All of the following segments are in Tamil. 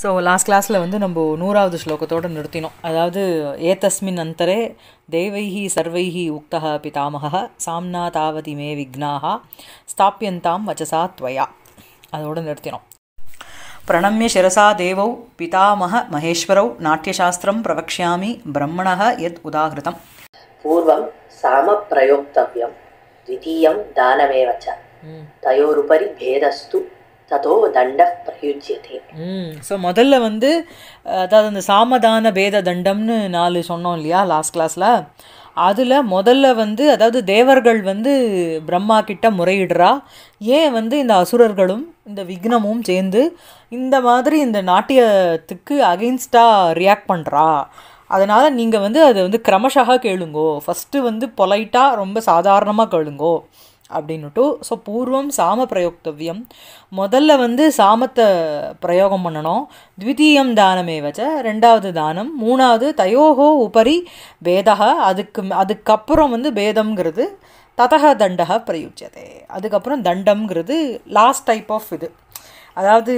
ஸோ லாஸ்ட் கிளாஸில் வந்து நம்ம நூறாவது ஸ்லோகத்தோடு நிறுத்தினோம் அதாவது ஏதஸ்மின் அந்தரே தேவைஹி சர்வைஹி உக்தா பிதாமகா சாம்னா தாவதி மே விக்னாக ஸ்தாப்பியந்தாம் வச்சசா துவயா அதோடு நிறுத்தினோம் பிரணமிய சிரசா தேவௌ பிதாமக மகேஸ்வரௌ நாட்டியசாஸ்திரம் பிரவக்ஷாமி பிரம்மணக எத் உதாகிருதம் பூர்வம் சாம பிரயோக்தவியம் தானமே தானமேவச்ச தயோருபரி பேதஸ்து ததோ தண்ட பிரயுஜ்யதே ஸோ முதல்ல வந்து அதாவது அந்த சாமதான பேத தண்டம்னு நாலு சொன்னோம் இல்லையா லாஸ்ட் கிளாஸில் அதில் முதல்ல வந்து அதாவது தேவர்கள் வந்து பிரம்மா கிட்ட முறையிடுறா ஏன் வந்து இந்த அசுரர்களும் இந்த விக்னமும் சேர்ந்து இந்த மாதிரி இந்த நாட்டியத்துக்கு அகெயின்ஸ்டாக ரியாக்ட் பண்ணுறா அதனால் நீங்கள் வந்து அதை வந்து கிரமஷாக கேளுங்கோ ஃபஸ்ட்டு வந்து பொலைட்டாக ரொம்ப சாதாரணமாக கேளுங்கோ அப்படின்னுட்டு ஸோ பூர்வம் சாம பிரயோக்தவியம் முதல்ல வந்து சாமத்தை பிரயோகம் பண்ணணும் த்விதீயம் தானமே வச்ச ரெண்டாவது தானம் மூணாவது தயோகோ உபரி பேதா அதுக்கு அதுக்கப்புறம் வந்து பேதம்ங்கிறது ததக தண்டக பிரயுஜதே அதுக்கப்புறம் தண்டம்ங்கிறது லாஸ்ட் டைப் ஆஃப் இது அதாவது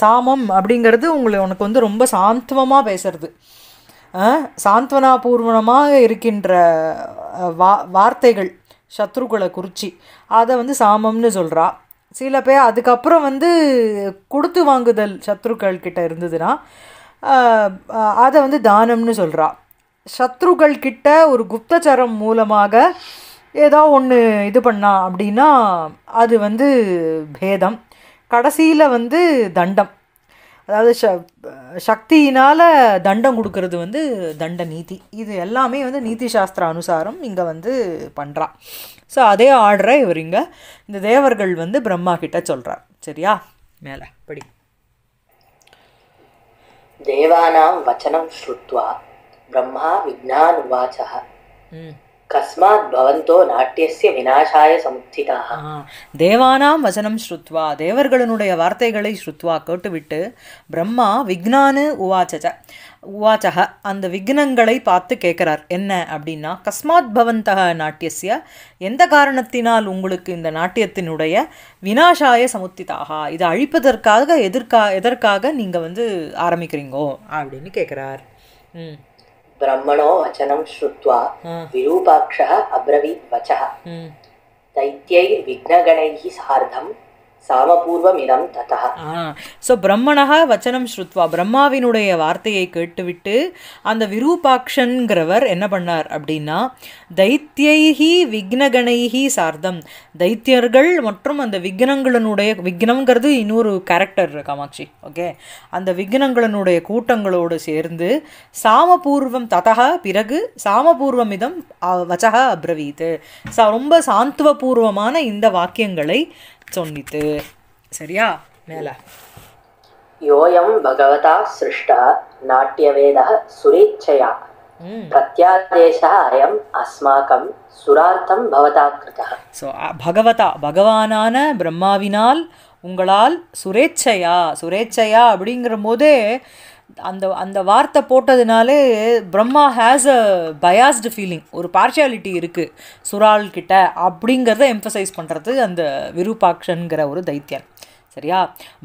சாமம் அப்படிங்கிறது உங்களை உனக்கு வந்து ரொம்ப சாந்தமாக பேசுறது சாந்த்வனாபூர்வமாக இருக்கின்ற வா வார்த்தைகள் சத்ருகுல குறிச்சி அதை வந்து சாமம்னு சொல்கிறா சில பேர் அதுக்கப்புறம் வந்து கொடுத்து வாங்குதல் சத்ருக்கள் கிட்ட இருந்ததுன்னா அதை வந்து தானம்னு சொல்கிறா சத்ருக்கள் கிட்ட ஒரு குப்தச்சரம் மூலமாக ஏதோ ஒன்று இது பண்ணா அப்படின்னா அது வந்து பேதம் கடைசியில் வந்து தண்டம் அதாவது ச சக்தியினால் தண்டம் கொடுக்கறது வந்து தண்ட நீதி இது எல்லாமே வந்து நீதி சாஸ்திர அனுசாரம் இங்கே வந்து பண்ணுறா ஸோ அதே ஆடுற இவர் இங்கே இந்த தேவர்கள் வந்து பிரம்மா கிட்ட சொல்கிறார் சரியா மேலே படி தேவானாம் வச்சனம் ஸ்ருத்வா பிரம்மா விக்னான் வாச்சக கஸ்மாத் பவந்தோ நாட்டியசிய வினாசாய சமுத்திதாக தேவானாம் வசனம் ஸ்ருத்வா தேவர்களினுடைய வார்த்தைகளை ஸ்ருத்வா கேட்டுவிட்டு பிரம்மா விக்னானு உவாச்சச்ச உவாச்சக அந்த விக்னங்களை பார்த்து கேட்குறார் என்ன அப்படின்னா கஸ்மாத் பவந்தக நாட்டியசிய எந்த காரணத்தினால் உங்களுக்கு இந்த நாட்டியத்தினுடைய வினாசாய சமுத்திதாகா இதை அழிப்பதற்காக எதிர்கா எதற்காக நீங்கள் வந்து ஆரம்பிக்கிறீங்கோ அப்படின்னு கேட்குறார் ம் ब्रह्मणो वचनं श्रुत्वा हम्म। विरूपाक्षः अब्रवीत् वचः हम्म। दैत्यैर्विघ्नगणैः सार्धं சாவபூர்வமிதம் ததா ஸோ பிரம்மணா வச்சனம் ஸ்ருத்வா பிரம்மாவினுடைய வார்த்தையை கேட்டுவிட்டு அந்த விரூபாக்ஷன்கிறவர் என்ன பண்ணார் அப்படின்னா தைத்தியைகி விக்னகணைகி சார்தம் தைத்தியர்கள் மற்றும் அந்த விக்னங்களினுடைய விக்னங்கிறது இன்னொரு கேரக்டர் காமாட்சி ஓகே அந்த விக்னங்களினுடைய கூட்டங்களோடு சேர்ந்து சாமபூர்வம் ததா பிறகு சாமபூர்வம் இதம் வச்சகா அப்ரவீத்து ரொம்ப சாந்துவபூர்வமான இந்த வாக்கியங்களை சொன்னித்து சரியா மேல யோயம் பகவதா ಸೃಷ್ಟ ನಾಟ್ಯವೇದ சுரேச்சையா ಪ್ರತ್ಯಾದೇಶ அயம் அஸ்மாக்கம் சுரார்த்தம் பவதா கிருதா ஸோ பகவதா பகவானான பிரம்மாவினால் உங்களால் சுரேச்சையா சுரேச்சையா அப்படிங்கிற போதே அந்த அந்த வார்த்தை போட்டதுனாலே Brahma has a biased feeling ஒரு பார்ஷியாலிட்டி இருக்குது சுரால் கிட்ட அப்படிங்கிறத எம்ஃபசைஸ் பண்ணுறது அந்த விருபாக்ஷனுங்கிற ஒரு தைத்தியன் சரியா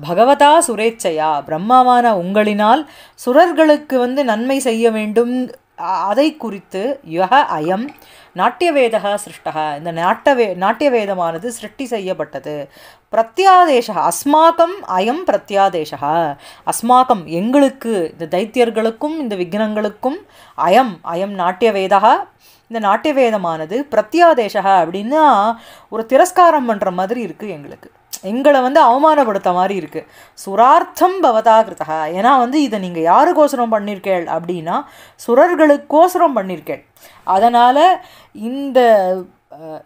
பகவதா சுரேச்சையா பிரம்மாவான உங்களினால் சுரர்களுக்கு வந்து நன்மை செய்ய வேண்டும் அதை குறித்து யக அயம் நாட்டியவேதக சிருஷ்டக இந்த நாட்டவே நாட்டியவேதமானது சிருஷ்டி செய்யப்பட்டது பிரத்யாதேச அஸ்மாக்கம் அயம் பிரத்யாதேசா அஸ்மாக்கம் எங்களுக்கு இந்த தைத்தியர்களுக்கும் இந்த விக்னங்களுக்கும் அயம் அயம் நாட்டியவேதக இந்த நாட்டியவேதமானது பிரத்யாதேசா அப்படின்னா ஒரு திரஸ்காரம் பண்ணுற மாதிரி இருக்குது எங்களுக்கு எங்களை வந்து அவமானப்படுத்த மாதிரி இருக்குது சுரார்த்தம் பவதா கிருதா ஏன்னா வந்து இதை நீங்கள் யாருக்கோசரம் பண்ணியிருக்கேள் அப்படின்னா சுரர்களுக்கோசரம் பண்ணியிருக்கேள் அதனால் இந்த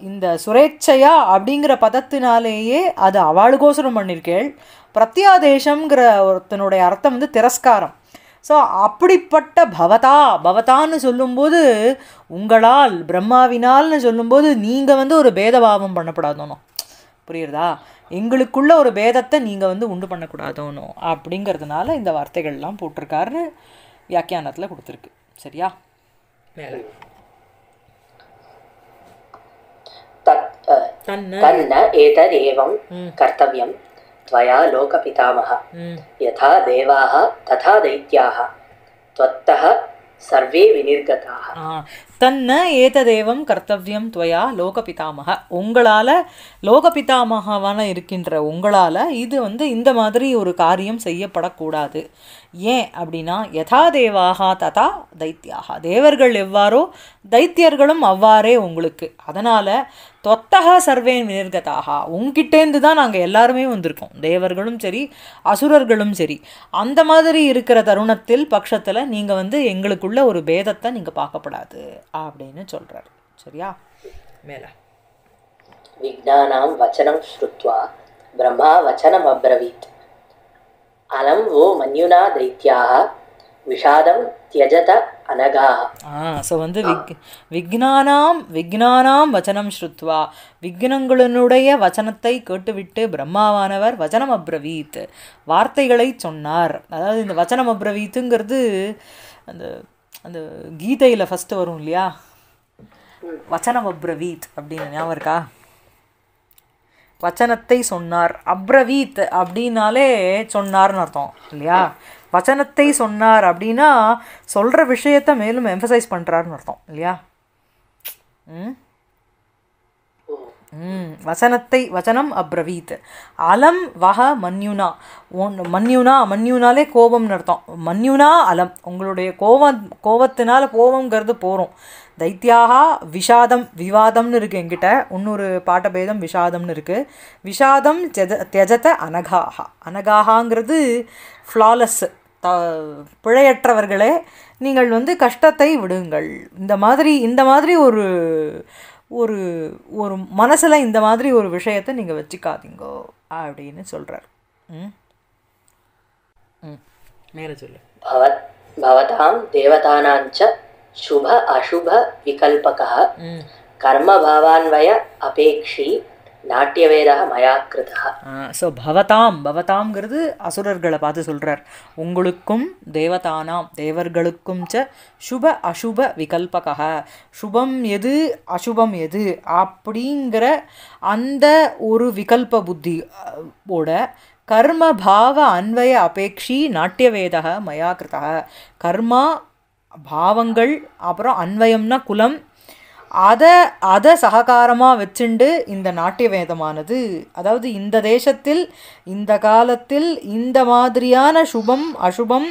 இந்த சுரேட்சையா அப்படிங்கிற பதத்தினாலேயே அது அவளுக்கோசரம் பண்ணியிருக்கேள் பிரத்யாதேசங்கிற ஒருத்தனுடைய அர்த்தம் வந்து திரஸ்காரம் ஸோ அப்படிப்பட்ட பவதா பவதான்னு சொல்லும்போது உங்களால் பிரம்மாவினால்னு சொல்லும்போது நீங்கள் வந்து ஒரு பேதபாவம் பண்ணப்படாதணும் புரியுறதா எங்களுக்குள்ள ஒரு பேதத்தை நீங்கள் வந்து உண்டு பண்ணக்கூடாதோனோ அப்படிங்கிறதுனால இந்த வார்த்தைகள்லாம் போட்டிருக்காருன்னு வியாக்கியானத்தில் கொடுத்துருக்கு சரியா மேலே तन्न एतदेवं कर्तव्यं त्वया लोकपितामह यथा देवाः சர்வே வினிர்கதாக தன்ன ஏததேவம் கர்த்தவியம் துவயா லோகபிதாமக உங்களால் லோகபிதாமகவான இருக்கின்ற உங்களால் இது வந்து இந்த மாதிரி ஒரு காரியம் செய்யப்படக்கூடாது ஏன் அப்படின்னா யதா தேவாக ததா தைத்தியாக தேவர்கள் எவ்வாறோ தைத்தியர்களும் அவ்வாறே உங்களுக்கு அதனால் தொத்தக சர்வே நிர்கதாக உங்ககிட்டேருந்து தான் நாங்கள் எல்லாருமே வந்திருக்கோம் தேவர்களும் சரி அசுரர்களும் சரி அந்த மாதிரி இருக்கிற தருணத்தில் பட்சத்தில் நீங்கள் வந்து எங்களுக்குள்ள ஒரு பேதத்தை நீங்கள் பார்க்கப்படாது அப்படின்னு சொல்கிறாரு சரியா மேலே விஜானாம் வச்சனம் ஸ்ருத்வா பிரம்மா வச்சனம் அப்ரவீத் அலம் ஓ மன்யுனா தைத்யா விஷாதம் தியஜத அனகா ஸோ வந்து விக் விக்னானாம் விக்னானாம் வச்சனம் ஸ்ருத்வா விக்னங்களினுடைய வச்சனத்தை கேட்டுவிட்டு பிரம்மாவானவர் வச்சனம் அப்ரவீத் வார்த்தைகளை சொன்னார் அதாவது இந்த வச்சனம் அப்ரவீத்துங்கிறது அந்த அந்த கீதையில் ஃபஸ்ட்டு வரும் இல்லையா வச்சனம் அப்ரவீத் அப்படின்னு ஞாபகம் இருக்கா வச்சனத்தை சொன்னார் அப்ரவீத் அப்படின்னாலே சொன்னார்னு அர்த்தம் இல்லையா வச்சனத்தை சொன்னார் அப்படின்னா சொல்கிற விஷயத்த மேலும் எம்ஃபசைஸ் பண்ணுறாருன்னு அர்த்தம் இல்லையா ம் வசனத்தை வசனம் அப்ரவீத் அலம் வஹ மன்யுனா ஒன் மன்யுனா மன்யுனாலே கோபம்னு அர்த்தம் மன்யுனா அலம் உங்களுடைய கோவம் கோபத்தினால கோபங்கிறது போகிறோம் தைத்தியாக விஷாதம் விவாதம்னு இருக்குது எங்கிட்ட இன்னொரு பாட்டபேதம் விஷாதம்னு இருக்குது விஷாதம் தெஜ தியஜத அனகாகா அனகாகாங்கிறது ஃப்ளாலஸ் த பிழையற்றவர்களே நீங்கள் வந்து கஷ்டத்தை விடுங்கள் இந்த மாதிரி இந்த மாதிரி ஒரு ஒரு ஒரு மனசில் இந்த மாதிரி ஒரு விஷயத்தை நீங்கள் வச்சுக்காதீங்கோ அப்படின்னு சொல்கிறார் மேலே சொல்லு பவதாம் தேவதானாஞ்ச சுப அசுப விகல்பக கர்மபாவான்வய அபேக்ஷி நாட்டியவேதாக மயா ஸோ பவதாம் பவதாம்ங்கிறது அசுரர்களை பார்த்து சொல்கிறார் உங்களுக்கும் தேவதானாம் தேவர்களுக்கும் ச சுப அசுப விகல்பகா சுபம் எது அசுபம் எது அப்படிங்கிற அந்த ஒரு விகல்ப ஓட கர்ம பாவ அன்வய அபேக்ஷி நாட்டியவேதக மயா கிருதா கர்மா பாவங்கள் அப்புறம் அன்வயம்னா குலம் அதை அதை சககாரமாக வச்சுண்டு இந்த நாட்டிய வேதமானது அதாவது இந்த தேசத்தில் இந்த காலத்தில் இந்த மாதிரியான சுபம் அசுபம்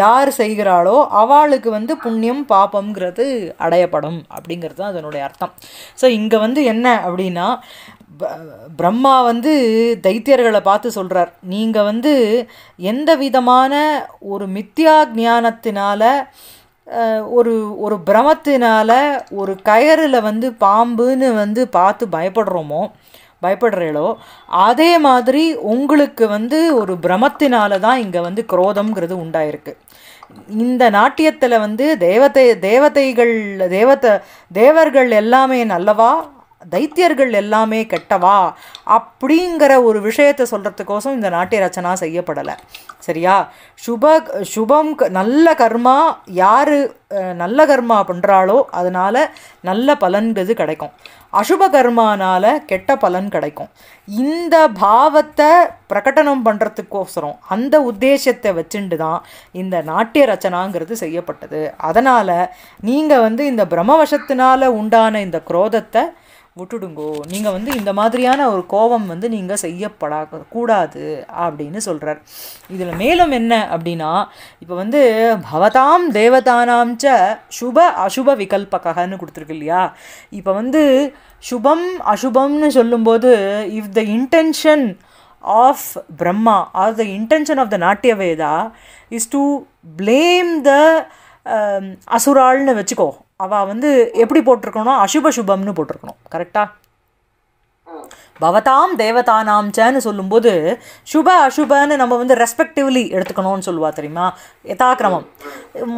யார் செய்கிறாளோ அவளுக்கு வந்து புண்ணியம் பாப்பம்ங்கிறது அடையப்படும் அப்படிங்கிறது தான் அதனுடைய அர்த்தம் ஸோ இங்கே வந்து என்ன அப்படின்னா பிரம்மா வந்து தைத்தியர்களை பார்த்து சொல்கிறார் நீங்கள் வந்து எந்த விதமான ஒரு மித்யா ஞானத்தினால ஒரு ஒரு பிரமத்தினால் ஒரு கயரில் வந்து பாம்புன்னு வந்து பார்த்து பயப்படுறோமோ பயப்படுறீளோ அதே மாதிரி உங்களுக்கு வந்து ஒரு பிரமத்தினால தான் இங்கே வந்து குரோதம்ங்கிறது உண்டாயிருக்கு இந்த நாட்டியத்தில் வந்து தேவதை தேவதைகள் தேவத தேவர்கள் எல்லாமே நல்லவா தைத்தியர்கள் எல்லாமே கெட்டவா அப்படிங்கிற ஒரு விஷயத்தை சொல்கிறதுக்கோசம் இந்த நாட்டிய ரச்சனா செய்யப்படலை சரியா சுப சுபம் நல்ல கர்மா யார் நல்ல கர்மா பண்ணுறாளோ அதனால் நல்ல பலன்கிறது கிடைக்கும் அசுப கர்மானால் கெட்ட பலன் கிடைக்கும் இந்த பாவத்தை பிரகடனம் பண்ணுறதுக்கோசரம் அந்த உத்தேசத்தை வச்சுட்டு தான் இந்த நாட்டிய ரச்சனாங்கிறது செய்யப்பட்டது அதனால் நீங்கள் வந்து இந்த பிரம்மவசத்தினால் உண்டான இந்த குரோதத்தை விட்டுடுங்கோ நீங்கள் வந்து இந்த மாதிரியான ஒரு கோபம் வந்து நீங்கள் செய்யப்படா கூடாது அப்படின்னு சொல்கிறார் இதில் மேலும் என்ன அப்படின்னா இப்போ வந்து பவதாம் தேவதானாம் ச சுப அசுப விகல்பகன்னு கொடுத்துருக்கு இல்லையா இப்போ வந்து சுபம் அசுபம்னு சொல்லும்போது if the intention of Brahma or the intention of the Natya Veda is to blame the அசுரால்னு வச்சுக்கோ அவள் வந்து எப்படி போட்டிருக்கணும் அசுப சுபம்னு போட்டிருக்கணும் கரெக்டாக பவதாம் தேவதானாம் சேன்னு சொல்லும்போது சுப அசுபன்னு நம்ம வந்து ரெஸ்பெக்டிவ்லி எடுத்துக்கணும்னு சொல்லுவா தெரியுமா யதாக்கிரமம்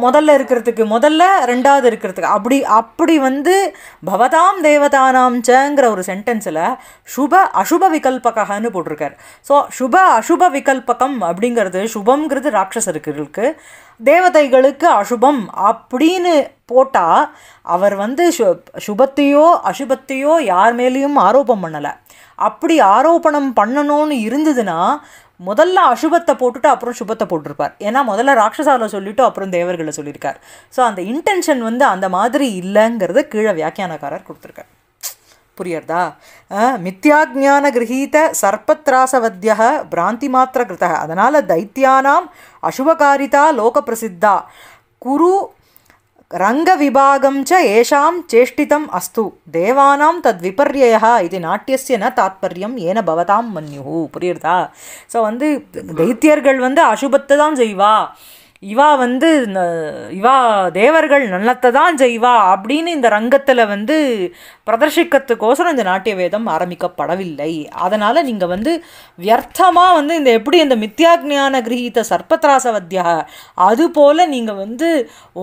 முதல்ல இருக்கிறதுக்கு முதல்ல ரெண்டாவது இருக்கிறதுக்கு அப்படி அப்படி வந்து பவதாம் தேவதானாம் சேங்கிற ஒரு சென்டென்ஸில் சுப அசுப விகல்பகன்னு போட்டிருக்கார் ஸோ சுப அசுப விகல்பகம் அப்படிங்கிறது சுபங்கிறது ராட்சசருக்கு தேவதைகளுக்கு அசுபம் அப்படின்னு போட்டால் அவர் வந்து சு சுபத்தையோ அசுபத்தையோ யார் மேலேயும் ஆரோபம் பண்ணலை அப்படி ஆரோபணம் பண்ணணும்னு இருந்ததுன்னா முதல்ல அசுபத்தை போட்டுட்டு அப்புறம் சுபத்தை போட்டிருப்பார் ஏன்னா முதல்ல ராட்சசாவில் சொல்லிவிட்டு அப்புறம் தேவர்களை சொல்லியிருக்கார் ஸோ அந்த இன்டென்ஷன் வந்து அந்த மாதிரி இல்லைங்கிறத கீழே வியாக்கியானக்காரர் கொடுத்துருக்கார் புரியறதா மித்யாஜான கிரகீத சர்பத்ராசவத்திய பிராந்தி மாத்திர கிருத்தக அதனால் தைத்தியானாம் அசுபகாரிதா லோக பிரசித்தா குரு ரங்க रङ्गविभागं च சேஷ்டிதம் அஸ்து தேவானாம் தத் விபர்யா இது நாட்டியசிய ந தாத்பரியம் ஏன பவதாம் மன்யுஹு புரியுறதா ஸோ வந்து தைத்தியர்கள் வந்து அசுபத்தை தான் செய்வா இவா வந்து இவா தேவர்கள் நல்லத்தை தான் செய்வா அப்படின்னு இந்த ரங்கத்தில் வந்து பிரதர்ஷிக்கிறதுக்கோசரம் இந்த நாட்டிய வேதம் ஆரம்பிக்கப்படவில்லை அதனால் நீங்கள் வந்து வியர்த்தமாக வந்து இந்த எப்படி இந்த மித்யாக்ஞான கிரகித்த சர்பத்ராசவத்தியா அதுபோல் நீங்கள் வந்து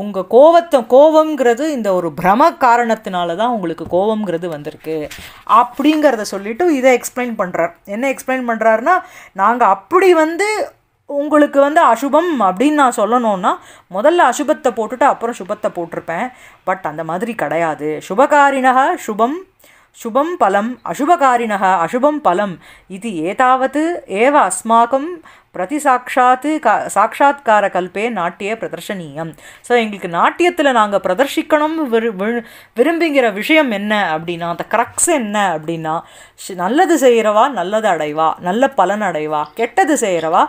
உங்கள் கோவத்தை கோபங்கிறது இந்த ஒரு பிரம காரணத்தினால தான் உங்களுக்கு கோபங்கிறது வந்திருக்கு அப்படிங்கிறத சொல்லிவிட்டு இதை எக்ஸ்பிளைன் பண்ணுறார் என்ன எக்ஸ்பிளைன் பண்ணுறாருன்னா நாங்கள் அப்படி வந்து உங்களுக்கு வந்து அசுபம் அப்படின்னு நான் சொல்லணும்னா முதல்ல அசுபத்தை போட்டுட்டு அப்புறம் சுபத்தை போட்டிருப்பேன் பட் அந்த மாதிரி கிடையாது சுபகாரினக சுபம் சுபம் பலம் அசுபகாரினக அசுபம் பலம் இது ஏதாவது ஏவ அஸ்மாக்கம் பிரதி சாட்சாத்து க சாட்சா்கார கல்பே நாட்டிய பிரதர்ஷனீயம் ஸோ எங்களுக்கு நாட்டியத்தில் நாங்கள் பிரதர்ஷிக்கணும் விரு விரும்புகிற விஷயம் என்ன அப்படின்னா அந்த க்ரக்ஸ் என்ன அப்படின்னா நல்லது செய்கிறவா நல்லது அடைவா நல்ல பலன் அடைவா கெட்டது செய்கிறவா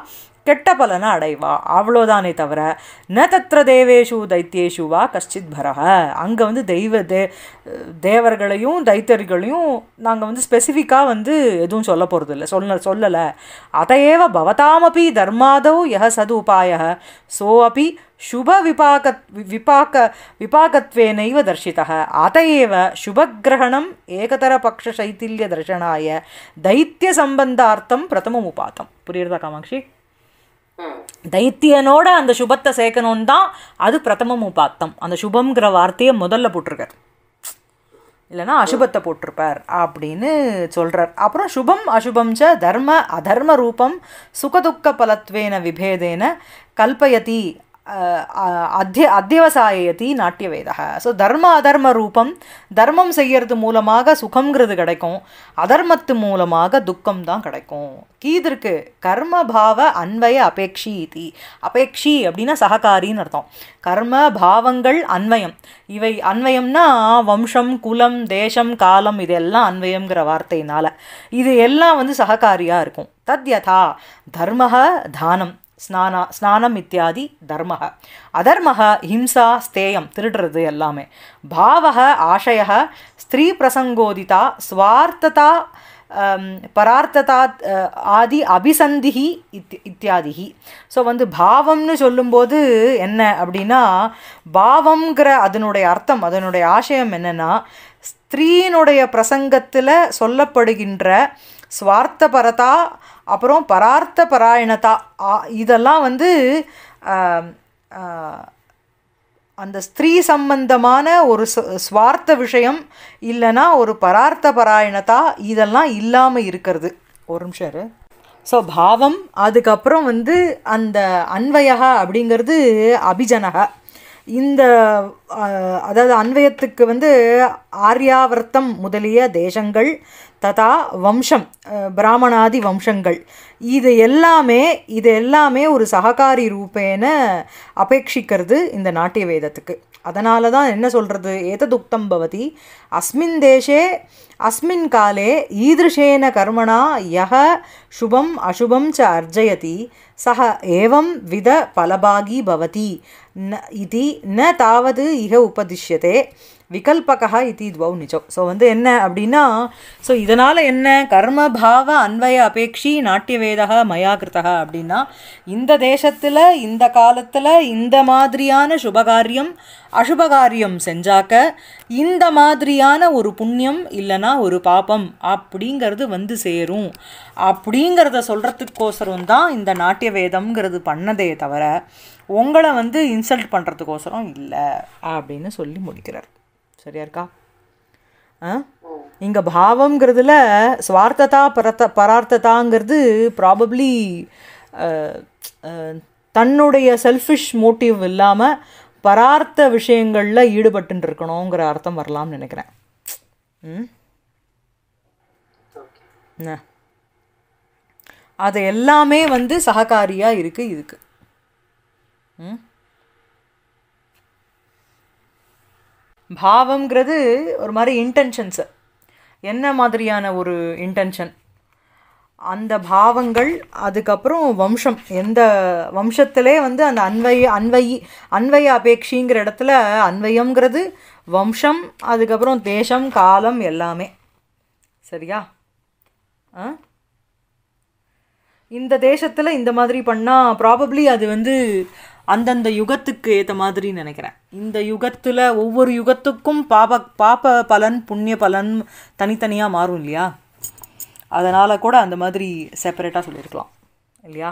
கெட்ட பலனை அடைவா அவ்வளோதானே தவிர ந தத்திர தேவேஷு தைத்தியேஷு வா கஷ்டித் பரக அங்கே வந்து தெய்வ தே தேவர்களையும் தைத்தர்களையும் நாங்கள் வந்து ஸ்பெசிஃபிக்காக வந்து எதுவும் சொல்ல போகிறது இல்லை சொல்ல சொல்லலை அதையேவ பவதாமபி தர்மாதோ யக சது உபாய சோ அப்பி சுப விபாக விபாக விபாகத்வேனைவ தர்ஷித அதையேவ சுபகிரகணம் ஏகதரபக்ஷசைத்தில்ய தர்ஷனாய தைத்திய சம்பந்தார்த்தம் பிரதமம் உபாத்தம் புரியுறதா காமாட்சி தைத்தியனோட அந்த சுபத்தை சேர்க்கணும்னு தான் அது பிரதமம் உபாத்தம் அந்த சுபம்ங்கிற வார்த்தையை முதல்ல போட்டிருக்கார் இல்லைனா அசுபத்தை போட்டிருப்பார் அப்படின்னு சொல்கிறார் அப்புறம் சுபம் அசுபம் ச தர்ம அதர்ம ரூபம் சுகதுக்க பலத்வேன விபேதேன கல்பயதி அத்திய அத்தியவசாயத்தி நாட்டியவேதா ஸோ தர்ம அதர்ம ரூபம் தர்மம் செய்கிறது மூலமாக சுகங்கிறது கிடைக்கும் அதர்மத்து மூலமாக துக்கம் தான் கிடைக்கும் கீதிருக்கு கர்ம பாவ அன்வய அபேக்ஷி இதி அபேக்ஷி அப்படின்னா சககாரின்னு அர்த்தம் கர்ம பாவங்கள் அன்வயம் இவை அன்வயம்னா வம்சம் குலம் தேசம் காலம் இதெல்லாம் அன்வயம்ங்கிற வார்த்தையினால் இது எல்லாம் வந்து சககாரியாக இருக்கும் தத்யதா தர்ம தானம் ஸ்நானா ஸ்நானம் இத்தியாதி தர்மக அதர்மக ஹிம்சா ஸ்தேயம் திருடுறது எல்லாமே பாவக ஆஷய ஸ்திரீ பிரசங்கோதிதா ஸ்வார்த்ததா பரார்த்ததா ஆதி அபிசந்திகி இத் இத்தியாதிகி ஸோ வந்து பாவம்னு சொல்லும்போது என்ன அப்படின்னா பாவம்ங்கிற அதனுடைய அர்த்தம் அதனுடைய ஆசயம் என்னென்னா ஸ்திரீனுடைய பிரசங்கத்தில் சொல்லப்படுகின்ற ஸ்வார்த்தபரதா அப்புறம் பரார்த்த பராயணதா இதெல்லாம் வந்து அந்த ஸ்திரீ சம்பந்தமான ஒரு சுவார்த்த விஷயம் இல்லைனா ஒரு பரார்த்த பராயணதா இதெல்லாம் இல்லாமல் இருக்கிறது ஒரு நிமிஷம் ஸோ பாவம் அதுக்கப்புறம் வந்து அந்த அன்வயா அப்படிங்கிறது அபிஜனக இந்த அதாவது அன்வயத்துக்கு வந்து ஆர்யாவர்த்தம் முதலிய தேசங்கள் ததா வம்சம் பிராமணாதி வம்சங்கள் இது எல்லாமே இது எல்லாமே ஒரு சககாரி ரூபேன அபேட்சிக்கிறது இந்த நாட்டிய வேதத்துக்கு அதனால தான் என்ன சொல்கிறது ஏததுக்தம் பவதி அஸ்மின் தேசே அஸ்மின் காலே ஈதேன கர்மணா யக சுபம் அசுபம் ச அர்ஜயதி சக ஏவம் வித பலபாகி பவதி ந இது ந தாவது இக உபதிஷ்யதே விகல்பகா இது துவௌ நிஜம் ஸோ வந்து என்ன அப்படின்னா ஸோ இதனால் என்ன கர்மபாவ அன்வய அபேட்சி நாட்டியவேதா மயா கிருத்தகா அப்படின்னா இந்த தேசத்தில் இந்த காலத்தில் இந்த மாதிரியான சுபகாரியம் அசுபகாரியம் செஞ்சாக்க இந்த மாதிரியான ஒரு புண்ணியம் இல்லைனா ஒரு பாபம் அப்படிங்கிறது வந்து சேரும் அப்படிங்கிறத சொல்கிறதுக்கோசரம் தான் இந்த நாட்டிய வேதம்ங்கிறது பண்ணதே தவிர உங்களை வந்து இன்சல்ட் பண்ணுறதுக்கோசரம் இல்லை அப்படின்னு சொல்லி முடிக்கிறார் சரியா இருக்கா இங்கே பாவங்கிறதுல சுவார்த்ததா பரத்த பரார்த்ததாங்கிறது ப்ராபப்ளி தன்னுடைய செல்ஃபிஷ் மோட்டிவ் இல்லாமல் பரார்த்த விஷயங்களில் ஈடுபட்டு இருக்கணுங்கிற அர்த்தம் வரலாம்னு நினைக்கிறேன் ம் அது எல்லாமே வந்து சககாரியாக இருக்குது இதுக்கு ம் பாவங்கிறது ஒரு மாதிரி இன்டென்ஷன்ஸு என்ன மாதிரியான ஒரு இன்டென்ஷன் அந்த பாவங்கள் அதுக்கப்புறம் வம்சம் எந்த வம்சத்திலே வந்து அந்த அன்வய அன்வயி அன்வய அபேக்ஷிங்கிற இடத்துல அன்வயம்ங்கிறது வம்சம் அதுக்கப்புறம் தேசம் காலம் எல்லாமே சரியா இந்த தேசத்தில் இந்த மாதிரி பண்ணால் ப்ராபப்ளி அது வந்து அந்தந்த யுகத்துக்கு ஏற்ற மாதிரி நினைக்கிறேன் இந்த யுகத்தில் ஒவ்வொரு யுகத்துக்கும் பாப பாப பலன் புண்ணிய பலன் தனித்தனியாக மாறும் இல்லையா அதனால் கூட அந்த மாதிரி செப்பரேட்டாக சொல்லியிருக்கலாம் இல்லையா